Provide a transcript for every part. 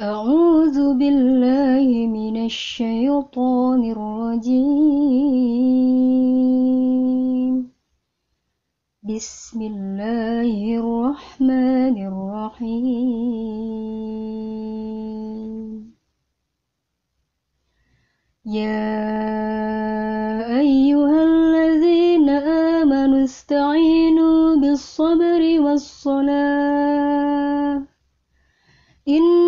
أعوذ بالله من الشيطان الرجيم بسم الله الرحمن الرحيم يا أيها الذين آمنوا استعينوا بالصبر والصلاة إن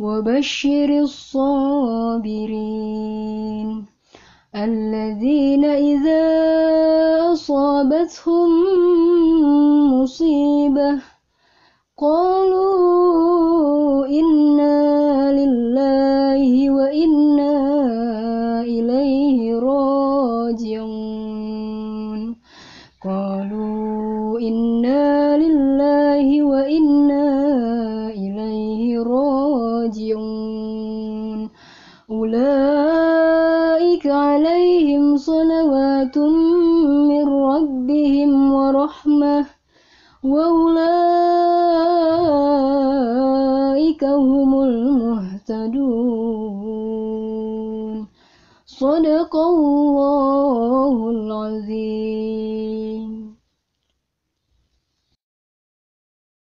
وبشر الصابرين الذين إذا أصابتهم مصيبة قالوا راجعون أولئك عليهم صلوات من ربهم ورحمة وأولئك هم المهتدون صدق الله العظيم